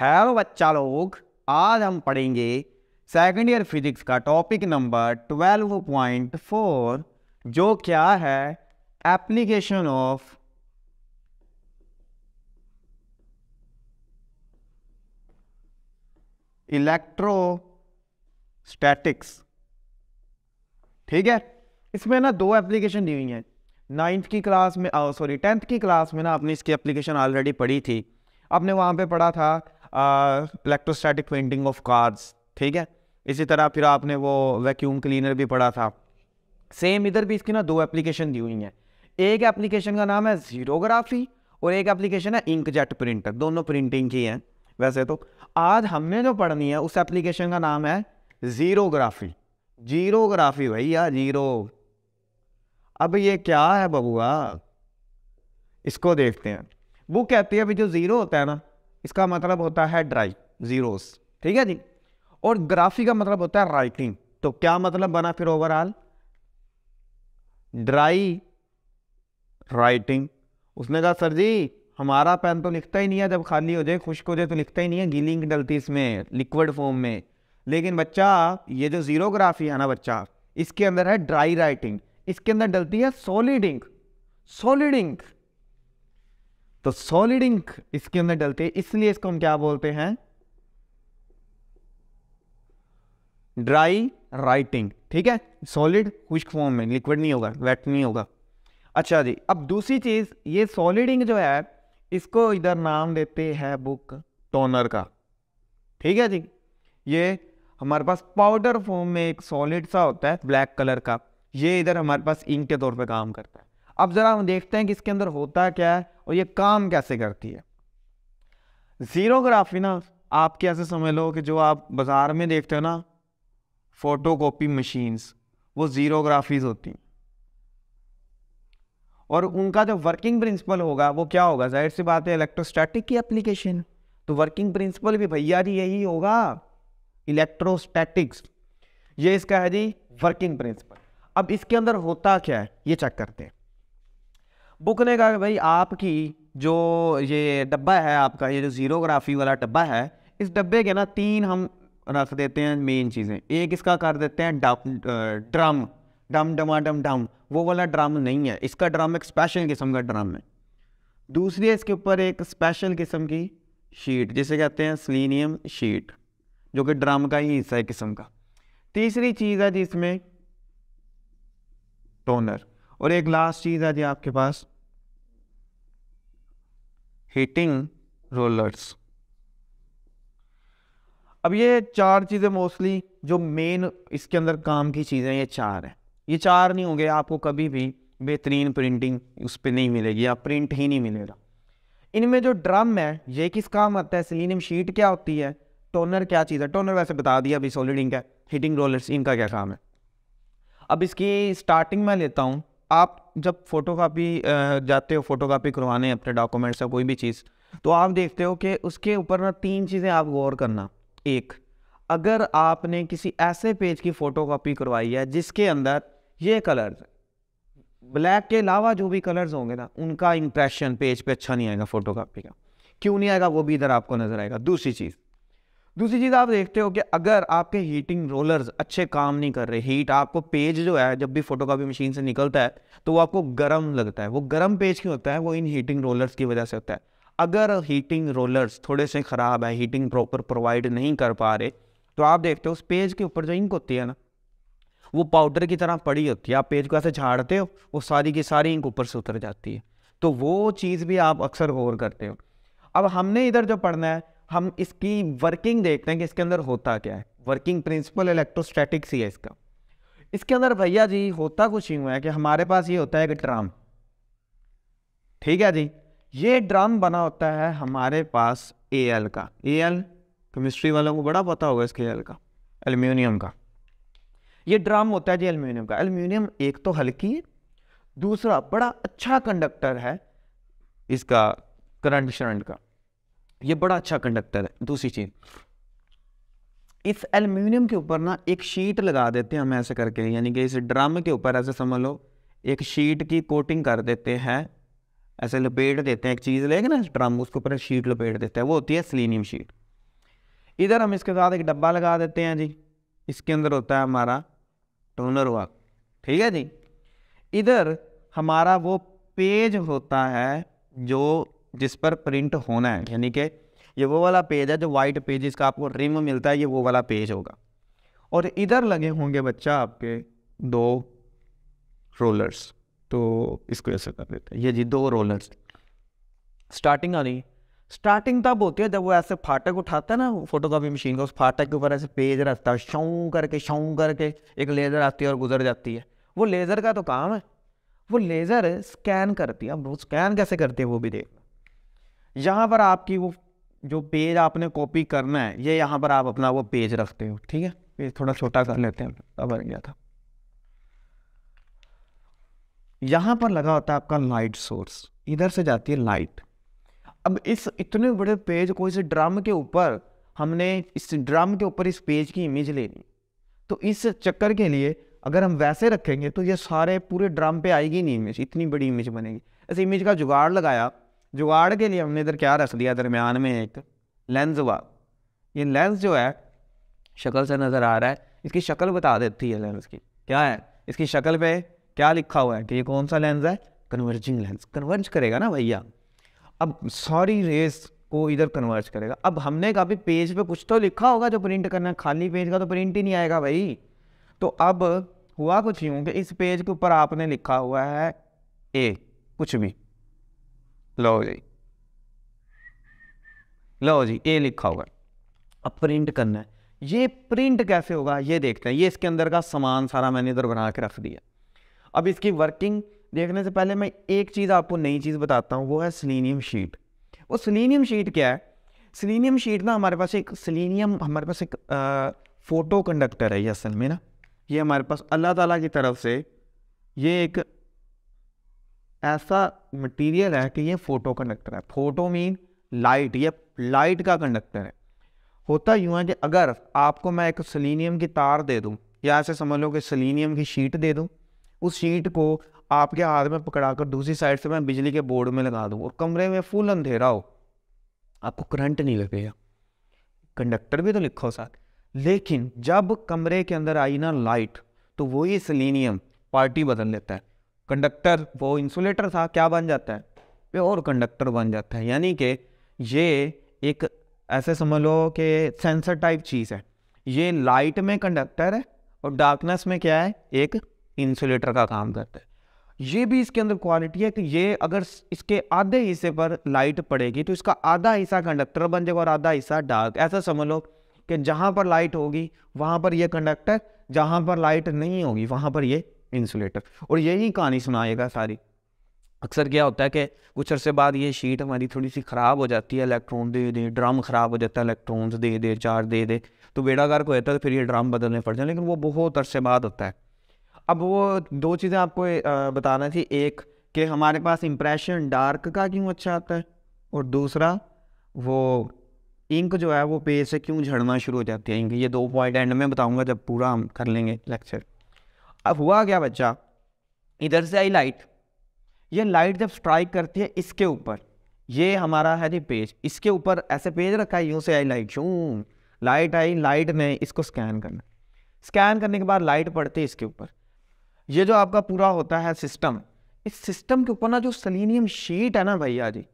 hello बच्चा लोग आज हम पढ़ेंगे सेकेंड ईयर फिजिक्स का topic number twelve point four जो क्या है एप्लीकेशन ऑफ इलेक्ट्रोस्टैटिक्स ठीक है इसमें ना दो एप्लीकेशन दी हुई हैं नाइन्थ की क्लास में सॉरी uh, टेंथ की क्लास में ना आपने इसकी एप्लीकेशन ऑलरेडी पढ़ी थी आपने वहाँ पे पढ़ा था इलेक्ट्रोस्टैटिक पेंटिंग ऑफ कार्स ठीक है इसी तरह फिर आपने वो वैक्यूम क्लीनर भी पढ़ा था सेम इधर भी इसकी ना दो एप्लीकेशन दी हुई हैं एक एप्लीकेशन का नाम है जीरोग्राफी और एक एप्लीकेशन है इंकजेट प्रिंटर दोनों प्रिंटिंग की हैं वैसे तो आज हमने जो पढ़नी है उस एप्लीकेशन का नाम है जीरोग्राफी जीरोग्राफी भैया जीरो अब ये क्या है बबुआ इसको देखते हैं वो कहती है अभी जो जीरो होता है ना इसका मतलब होता है ड्राई जीरोस ठीक है जी और ग्राफी का मतलब होता है राइटिंग तो क्या मतलब बना फिर ओवरऑल ड्राई राइटिंग उसने कहा सर जी हमारा पेन तो लिखता ही नहीं है जब खाली हो जाए खुश्क हो जाए तो लिखता ही नहीं है गीलिंग डलती इसमें लिक्विड फॉर्म में लेकिन बच्चा ये जो जीरोग्राफी है ना बच्चा इसके अंदर है ड्राई राइटिंग इसके अंदर डलती है सॉलिड इंक सॉलिड इंक तो सॉलिड इंक इसके अंदर डलते हैं इसलिए इसको हम क्या बोलते हैं ड्राई राइटिंग ठीक है सॉलिड खुश्क फॉर्म में लिक्विड नहीं होगा वेट नहीं होगा अच्छा जी अब दूसरी चीज ये सॉलिड इंक जो है इसको इधर नाम देते हैं बुक टोनर का ठीक है जी ये हमारे पास पाउडर फॉर्म में एक सॉलिड सा होता है ब्लैक कलर का ये इधर हमारे पास इंक के तौर पे काम करता है अब ज़रा हम देखते हैं कि इसके अंदर होता क्या है और ये काम कैसे करती है ज़ीरोग्राफी ना आप कैसे समझ लो कि जो आप बाज़ार में देखते हो ना फ़ोटो कॉपी मशीन्स वो ज़ीरोग्राफीज़ होती हैं और उनका जो वर्किंग प्रिंसिपल होगा वो क्या होगा जाहिर सी बात है इलेक्ट्रोस्टैटिक की एप्लीकेशन तो वर्किंग प्रिंसिपल भी भैया जी यही होगा इलेक्ट्रोस्टैटिक्स ये इसका है जी वर्किंग प्रिंसिपल अब इसके अंदर होता क्या है ये चेक करते हैं बुक ने कहा भाई आपकी जो ये डब्बा है आपका ये जो जीरोग्राफी वाला डब्बा है इस डब्बे के ना तीन हम रख देते हैं मेन चीज़ें एक इसका कर देते हैं ड्रम डम डमा डम डम वो वाला ड्रम नहीं है इसका ड्रम एक स्पेशल किस्म का ड्रम है दूसरी इसके ऊपर एक स्पेशल किस्म की शीट जिसे कहते हैं सिलीनियम शीट जो कि ड्रम का ही हिस्सा है किस्म का तीसरी चीज़ है जिसमें टोनर और एक लास्ट चीज़ है जी आपके पास हीटिंग रोलर्स अब ये चार चीज़ें मोस्टली जो मेन इसके अंदर काम की चीज़ें ये चार हैं ये चार नहीं होंगे आपको कभी भी बेहतरीन प्रिंटिंग उस पर नहीं मिलेगी या प्रिंट ही नहीं मिलेगा इनमें जो ड्रम है ये किस काम आता है सिलीनियम शीट क्या होती है टोनर क्या चीज़ है टोनर वैसे बता दिया अभी सोलिड इंक है हीटिंग रोलर्स इनका क्या काम है अब इसकी स्टार्टिंग में लेता हूँ आप जब फोटो कापी जाते हो फोटो कापी करवाने अपने डॉक्यूमेंट्स या कोई भी चीज़ तो आप देखते हो कि उसके ऊपर ना तीन चीज़ें आप गौर करना एक अगर आपने किसी ऐसे पेज की फ़ोटो कापी करवाई है जिसके अंदर ये कलर्स ब्लैक के अलावा जो भी कलर्स होंगे ना उनका इंप्रेशन पेज पे अच्छा नहीं आएगा फोटो कापी का क्यों नहीं आएगा वो भी इधर आपको नज़र आएगा दूसरी चीज़ दूसरी चीज़ आप देखते हो कि अगर आपके हीटिंग रोलर्स अच्छे काम नहीं कर रहे हीट आपको पेज जो है जब भी फोटो कापी मशीन से निकलता है तो वो आपको गर्म लगता है वो गर्म पेज क्यों होता है वो इन हीटिंग रोलर्स की वजह से होता है अगर हीटिंग रोलर्स थोड़े से ख़राब है हीटिंग प्रॉपर प्रोवाइड नहीं कर पा रहे तो आप देखते हो उस पेज के ऊपर जो इंक होती है ना वो पाउडर की तरह पड़ी होती है आप पेज को ऐसे झाड़ते हो वो सारी की सारी इंक ऊपर से उतर जाती है तो वो चीज़ भी आप अक्सर गौर करते हो अब हमने इधर जो पढ़ना है हम इसकी वर्किंग देखते हैं कि इसके अंदर होता क्या है वर्किंग प्रिंसिपल इलेक्ट्रोस्टैटिक्स ही है इसका इसके अंदर भैया जी होता कुछ ही हुआ है कि हमारे पास ये होता है एक ड्राम ठीक है जी ये ड्राम बना होता है हमारे पास ए एल का ए एल केमिस्ट्री वालों को बड़ा पता होगा इसके एल का एल्यूमिनियम का ये ड्राम होता है जी एल्यूमिनियम का एल्यूमिनियम एक तो हल्की है दूसरा बड़ा अच्छा कंडक्टर है इसका करंट शरंट का ये बड़ा अच्छा कंडक्टर है दूसरी चीज़ इस एल्यूमिनियम के ऊपर ना एक शीट लगा देते हैं हम ऐसे करके यानी कि इस ड्रम के ऊपर ऐसे समझ लो एक शीट की कोटिंग कर देते हैं ऐसे लपेट देते हैं एक चीज़ लेके ना ड्रम उसके ऊपर शीट लपेट देते हैं वो होती है सिलीनियम शीट इधर हम इसके साथ एक डब्बा लगा देते हैं जी इसके अंदर होता है हमारा टोनर वर्क ठीक है जी इधर हमारा वो पेज होता है जो जिस पर प्रिंट होना है यानी कि ये वो वाला पेज है जो वाइट पेज इसका आपको रिम मिलता है ये वो वाला पेज होगा और इधर लगे होंगे बच्चा आपके दो रोलर्स तो इसको ऐसे कर देते हैं ये जी दो रोलर्स स्टार्टिंग आ रही है स्टार्टिंग तब होती है जब वो ऐसे फाटक उठाता है ना फोटोकॉपी मशीन का उस फाटक के ऊपर ऐसे पेज रखता है शौं करके शौं करके एक लेज़र आती है और गुजर जाती है वो लेज़र का तो काम है वो लेज़र स्कैन करती है अब वो स्कैन कैसे करती है वो भी देखना यहाँ पर आपकी वो जो पेज आपने कॉपी करना है ये यहाँ पर आप अपना वो पेज रखते हो ठीक है पेज थोड़ा छोटा कर लेते हैं अब बन गया था यहाँ पर लगा होता है आपका लाइट सोर्स इधर से जाती है लाइट अब इस इतने बड़े पेज को इस ड्रम के ऊपर हमने इस ड्रम के ऊपर इस पेज की इमेज लेनी तो इस चक्कर के लिए अगर हम वैसे रखेंगे तो ये सारे पूरे ड्रम पे आएगी नहीं इमेज इतनी बड़ी इमेज बनेगी ऐसे इमेज का जुगाड़ लगाया जुगाड़ के लिए हमने इधर क्या रख दिया दरमियान में एक लेंस हुआ ये लेंस जो है शक्ल से नज़र आ रहा है इसकी शक्ल बता देती है लेंस की क्या है इसकी शक्ल पे क्या लिखा हुआ है कि ये कौन सा लेंस है कन्वर्जिंग लेंस कन्वर्ज करेगा ना भैया अब सॉरी रेस को इधर कन्वर्ज करेगा अब हमने काफी पेज पे कुछ तो लिखा होगा जो प्रिंट करना है खाली पेज का तो प्रिंट ही नहीं आएगा भाई तो अब हुआ कुछ यूँ कि इस पेज के ऊपर आपने लिखा हुआ है ए कुछ भी लो जी लो जी ये लिखा होगा अब प्रिंट करना है ये प्रिंट कैसे होगा ये देखते हैं ये इसके अंदर का सामान सारा मैंने इधर बना के रख दिया अब इसकी वर्किंग देखने से पहले मैं एक चीज़ आपको नई चीज़ बताता हूँ वो है सिलीनियम शीट वो सिलीनियम शीट क्या है सिलीनियम शीट ना हमारे पास एक सिलीनियम हमारे पास एक फ़ोटो कंडक्टर है ये असल में ना ये हमारे पास अल्लाह ताला की तरफ से ये एक ऐसा मटेरियल है कि ये फोटो कंडक्टर है फोटो मीन लाइट ये लाइट का कंडक्टर है होता यूँ है कि अगर आपको मैं एक सिलीनियम की तार दे दूँ या ऐसे समझ लो कि सिलीनियम की शीट दे दूँ उस शीट को आपके हाथ में पकड़ा कर दूसरी साइड से मैं बिजली के बोर्ड में लगा दूँ और कमरे में फुल अंधेरा हो आपको करंट नहीं लगेगा कंडक्टर भी तो लिखा हो साथ लेकिन जब कमरे के अंदर आई ना लाइट तो वही सिलीनियम पार्टी बदल लेता है कंडक्टर वो इंसुलेटर था क्या बन जाता है प्योर कंडक्टर बन जाता है यानी कि ये एक ऐसे समझ लो कि सेंसर टाइप चीज़ है ये लाइट में कंडक्टर है और डार्कनेस में क्या है एक इंसुलेटर का काम करता है ये भी इसके अंदर क्वालिटी है कि ये अगर इसके आधे हिस्से पर लाइट पड़ेगी तो इसका आधा हिस्सा कंडक्टर बन जाएगा और आधा हिस्सा डार्क ऐसा समझ लो कि जहाँ पर लाइट होगी वहाँ पर ये कंडक्टर जहाँ पर लाइट नहीं होगी वहाँ पर ये इंसुलेटर और यही कहानी सुनाएगा सारी अक्सर क्या होता है कि कुछ अरसे बाद ये शीट हमारी थोड़ी सी ख़राब हो जाती है इलेक्ट्रॉन दे दे ड्रम ख़राब हो जाता है इलेक्ट्रॉन्स दे दे चार दे दे तो बेड़ा गर्क होता है तो फिर ये ड्रम बदलने पड़ते हैं लेकिन वो बहुत अरसे बाद होता है अब वो दो चीज़ें आपको बताना थी एक कि हमारे पास इम्प्रेशन डार्क का क्यों अच्छा आता है और दूसरा वो इंक जो है वो पेज से क्यों झड़ना शुरू हो जाती है इंक ये दो पॉइंट एंड में बताऊँगा जब पूरा हम कर लेंगे लेक्चर अब हुआ क्या बच्चा इधर से आई लाइट ये लाइट जब स्ट्राइक करती है इसके ऊपर ये हमारा है जी पेज इसके ऊपर ऐसे पेज रखा है यूँ से आई लाइट यूँ लाइट आई लाइट ने इसको स्कैन करना स्कैन करने के बाद लाइट पड़ती है इसके ऊपर ये जो आपका पूरा होता है सिस्टम इस सिस्टम के ऊपर ना जो सलीनियम शीट है ना भैया जी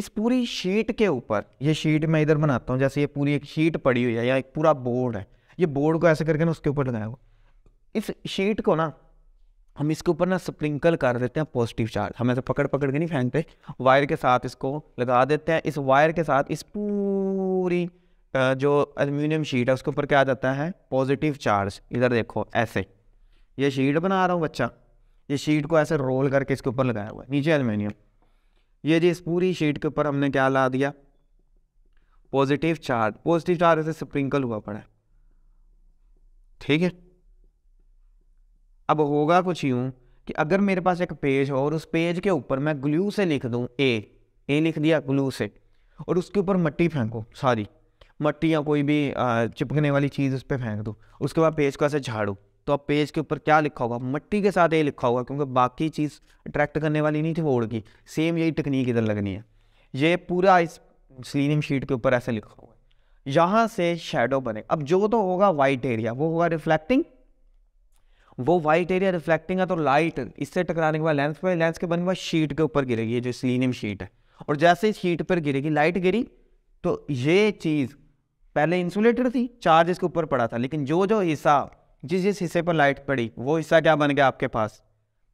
इस पूरी शीट के ऊपर ये शीट मैं इधर बनाता हूँ जैसे ये पूरी एक शीट पड़ी हुई है या एक पूरा बोर्ड है ये बोर्ड को ऐसे करके ना उसके ऊपर लगाया हुआ इस शीट को ना हम इसके ऊपर ना स्प्रिंकल कर देते हैं पॉजिटिव चार्ज हम ऐसे पकड़ पकड़ के नहीं पे वायर के साथ इसको लगा देते हैं इस वायर के साथ इस पूरी जो एल्यूमिनियम शीट है उसके ऊपर क्या आ जाता है पॉजिटिव चार्ज इधर देखो ऐसे ये शीट बना रहा हूँ बच्चा ये शीट को ऐसे रोल करके इसके ऊपर लगाया हुआ है नीचे एल्यूमिनियम ये जी इस पूरी शीट के ऊपर हमने क्या ला दिया पॉजिटिव चार्ज पॉजिटिव चार्ज ऐसे स्प्रिंकल हुआ पड़ा है ठीक है अब होगा कुछ यूँ कि अगर मेरे पास एक पेज हो और उस पेज के ऊपर मैं ग्लू से लिख दूँ ए ए लिख दिया ग्लू से और उसके ऊपर मट्टी फेंको सारी मट्टी या कोई भी चिपकने वाली चीज़ उस पर फेंक दो उसके बाद पेज को ऐसे झाड़ू तो अब पेज के ऊपर क्या लिखा होगा मट्टी के साथ ये लिखा होगा क्योंकि बाकी चीज़ अट्रैक्ट करने वाली नहीं थी वो उड़ सेम यही टेक्निक इधर लगनी है ये पूरा इस स्लीनिंग शीट के ऊपर ऐसे लिखा होगा यहाँ से शेडो बने अब जो तो होगा वाइट एरिया वो होगा रिफ्लेक्टिंग वो वाइट एरिया रिफ्लेक्टिंग है तो लाइट इससे टकराने के बाद लेंस पर लेंस के बनने के बाद शीट के ऊपर गिरेगी ये जो सिलीनियम शीट है और जैसे इस शीट पर गिरेगी लाइट गिरी तो ये चीज़ पहले इंसुलेटर थी चार्ज इसके ऊपर पड़ा था लेकिन जो जो हिस्सा जिस जिस हिस्से पर लाइट पड़ी वो हिस्सा क्या बन गया आपके पास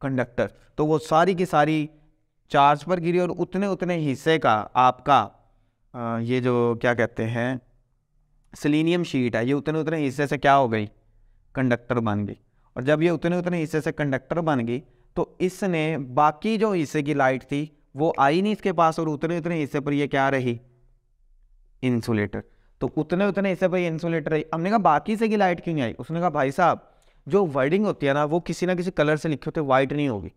कंडक्टर तो वो सारी की सारी चार्ज पर गिरी और उतने उतने हिस्से का आपका आ, ये जो क्या कहते हैं सिलीनियम शीट है ये उतने उतने हिस्से से क्या हो गई कंडक्टर बन गई और जब ये उतने उतने हिस्से से कंडक्टर बन गई तो इसने बाकी जो हिस्से की लाइट थी वो आई नहीं इसके पास और उतने उतने हिस्से पर ये क्या रही इंसुलेटर तो उतने उतने हिस्से पर ये इंसुलेटर रही हमने कहा बाकी से की लाइट क्यों नहीं आई उसने कहा भाई साहब जो वर्डिंग होती है ना वो किसी ना किसी कलर से लिखे होते वाइट नहीं होगी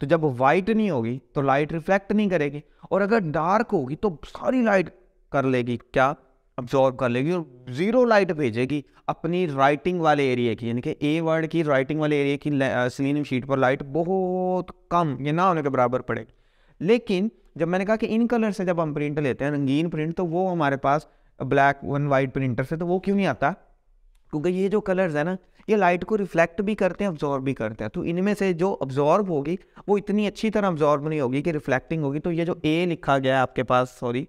तो जब वाइट नहीं होगी तो लाइट रिफ्लेक्ट नहीं करेगी और अगर डार्क होगी तो सारी लाइट कर लेगी क्या अब्जॉर्व कर लेगी और ज़ीरो लाइट भेजेगी अपनी राइटिंग वाले एरिया की यानी कि ए वर्ड की राइटिंग वाले एरिया की सलीनियम शीट पर लाइट बहुत कम ये ना होने के बराबर पड़ेगी लेकिन जब मैंने कहा कि इन कलर से जब हम प्रिंट लेते हैं रंगीन प्रिंट तो वो हमारे पास ब्लैक वन वाइट प्रिंटर से तो वो क्यों नहीं आता क्योंकि ये जो कलर्स है ना ये लाइट को रिफ्लेक्ट भी करते हैं अब्जॉर्ब भी करते हैं तो इनमें से जो अब्जॉर्ब होगी वो इतनी अच्छी तरह अब्जॉर्ब नहीं होगी कि रिफ्लेक्टिंग होगी तो ये जो ए लिखा गया है आपके पास सॉरी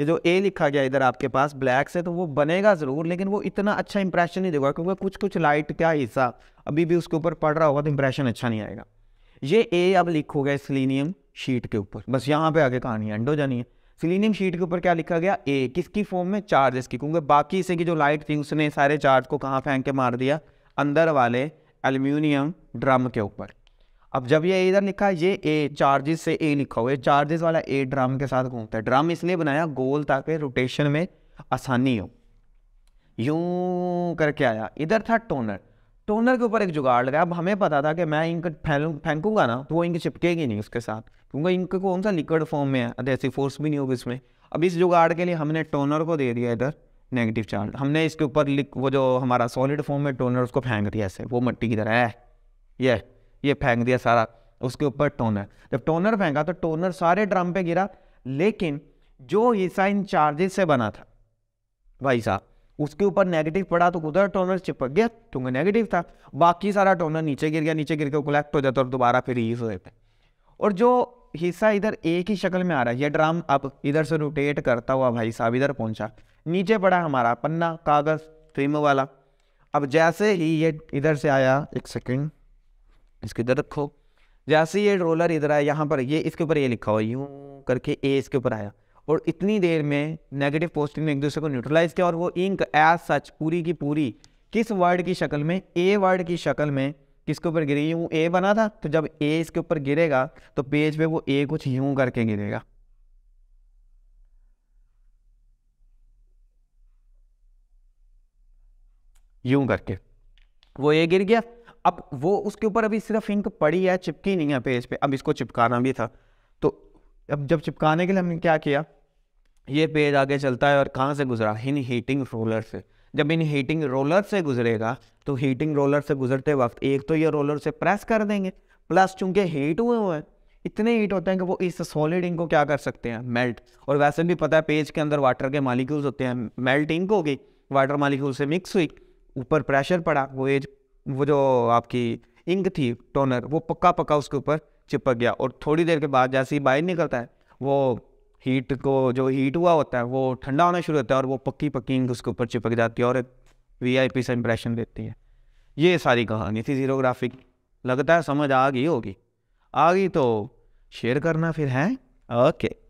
ये जो ए लिखा गया इधर आपके पास ब्लैक से तो वो बनेगा ज़रूर लेकिन वो इतना अच्छा इंप्रेशन नहीं देगा क्योंकि कुछ कुछ लाइट का हिस्सा अभी भी उसके ऊपर पड़ रहा होगा तो इंप्रेशन अच्छा नहीं आएगा ये ए अब लिखोगे सिलीनियम शीट के ऊपर बस यहाँ पे आगे कहानी एंड हो जानी है सिलीनियम शीट के ऊपर क्या लिखा गया ए किसकी फॉर्म में चार्जेस की क्योंकि बाकी इसे की जो लाइट थी उसने सारे चार्ज को कहाँ फेंक के मार दिया अंदर वाले एल्यूमिनियम ड्रम के ऊपर अब जब ये इधर लिखा है ये ए चार्जेस से ए लिखा हुआ है चार्जेस वाला ए ड्रम के साथ घूमता है ड्रम इसलिए बनाया गोल ताकि रोटेशन में आसानी हो यूं करके आया इधर था टोनर टोनर के ऊपर एक जुगाड़ लगाया अब हमें पता था कि मैं इंक फेंकूंगा ना तो वो इंक चिपकेगी नहीं उसके साथ क्योंकि इंक कौन सा लिक्विड फॉर्म में है ऐसी फोर्स भी नहीं होगी इसमें अब इस जुगाड़ के लिए हमने टोनर को दे दिया इधर नेगेटिव चार्ज हमने इसके ऊपर वो जो हमारा सॉलिड फॉर्म में टोनर उसको फेंक दिया ऐसे वो मट्टी की तरह है ये ये फेंक दिया सारा उसके ऊपर टोनर जब टोनर फेंका तो टोनर सारे ड्रम पे गिरा लेकिन जो हिस्सा इन चार्जेस से बना था भाई साहब उसके ऊपर नेगेटिव पड़ा तो उधर टोनर चिपक गया क्योंकि तो नेगेटिव था बाकी सारा टोनर नीचे गिर गया नीचे गिर के कलेक्ट हो जाता और दोबारा फिर रिलीज हो जाता और जो हिस्सा इधर एक ही शक्ल में आ रहा है यह ड्राम अब इधर से रोटेट करता हुआ भाई साहब इधर पहुंचा नीचे पड़ा हमारा पन्ना कागज़ फिल्म वाला अब जैसे ही ये इधर से आया एक सेकेंड इसके इधर रखो जैसे ये रोलर इधर आया यहाँ पर ये इसके ऊपर ये लिखा हुआ यूँ करके ए इसके ऊपर आया और इतनी देर में नेगेटिव पॉजिटिव ने एक दूसरे को न्यूट्रलाइज किया और वो इंक एज सच पूरी की पूरी किस वर्ड की शक्ल में ए वर्ड की शक्ल में किसके ऊपर गिरी यूँ ए बना था तो जब ए इसके ऊपर गिरेगा तो पेज पे वो ए कुछ यूं करके गिरेगा यूं करके वो ए गिर गया अब वो उसके ऊपर अभी सिर्फ इंक पड़ी है चिपकी नहीं है पेज पे अब इसको चिपकाना भी था तो अब जब चिपकाने के लिए हमने क्या किया ये पेज आगे चलता है और कहाँ से गुजरा इन हीटिंग रोलर से जब इन हीटिंग रोलर से गुजरेगा तो हीटिंग रोलर से गुजरते वक्त एक तो ये रोलर से प्रेस कर देंगे प्लस चूंकि हीट हुए हुए हैं इतने हीट होते हैं कि वो इस सॉलिड इंक को क्या कर सकते हैं मेल्ट और वैसे भी पता है पेज के अंदर वाटर के मालिक्यूल्स होते हैं मेल्ट इंक हो गई वाटर मालिक्यूल से मिक्स हुई ऊपर प्रेशर पड़ा वो एज वो जो आपकी इंक थी टोनर वो पक्का पक्का उसके ऊपर चिपक गया और थोड़ी देर के बाद जैसे ही बाहर निकलता है वो हीट को जो हीट हुआ होता है वो ठंडा होना शुरू होता है और वो पक्की पक्की इंक उसके ऊपर चिपक जाती है और एक वी सा इंप्रेशन देती है ये सारी कहानी थी जीरोग्राफिक लगता है समझ आ गई होगी आ गई तो शेयर करना फिर हैं ओके